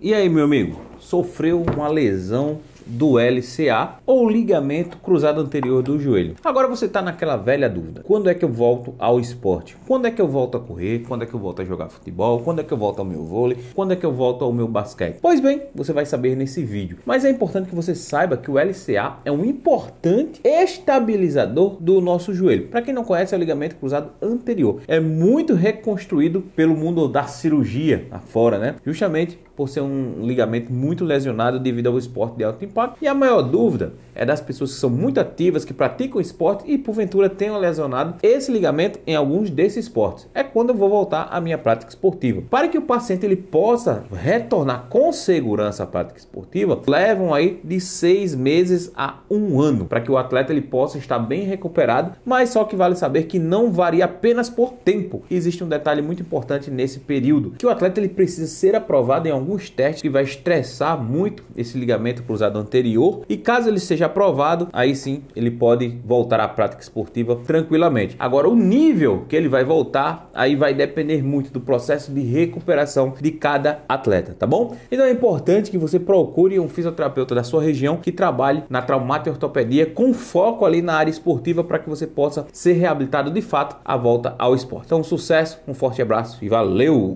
E aí, meu amigo, sofreu uma lesão do LCA ou ligamento cruzado anterior do joelho. Agora você está naquela velha dúvida: quando é que eu volto ao esporte? Quando é que eu volto a correr? Quando é que eu volto a jogar futebol? Quando é que eu volto ao meu vôlei? Quando é que eu volto ao meu basquete? Pois bem, você vai saber nesse vídeo. Mas é importante que você saiba que o LCA é um importante estabilizador do nosso joelho. Para quem não conhece, é o ligamento cruzado anterior. É muito reconstruído pelo mundo da cirurgia afora, né? Justamente por ser um ligamento muito lesionado devido ao esporte de alto impacto. E a maior dúvida é das pessoas que são muito ativas, que praticam esporte e porventura tenham lesionado esse ligamento em alguns desses esportes. É quando eu vou voltar à minha prática esportiva. Para que o paciente ele possa retornar com segurança à prática esportiva, levam aí de seis meses a um ano para que o atleta ele possa estar bem recuperado, mas só que vale saber que não varia apenas por tempo. Existe um detalhe muito importante nesse período, que o atleta ele precisa ser aprovado em algum alguns testes que vai estressar muito esse ligamento cruzado anterior e caso ele seja aprovado, aí sim ele pode voltar à prática esportiva tranquilamente. Agora o nível que ele vai voltar, aí vai depender muito do processo de recuperação de cada atleta, tá bom? Então é importante que você procure um fisioterapeuta da sua região que trabalhe na traumato ortopedia com foco ali na área esportiva para que você possa ser reabilitado de fato à volta ao esporte. Então, sucesso, um forte abraço e valeu!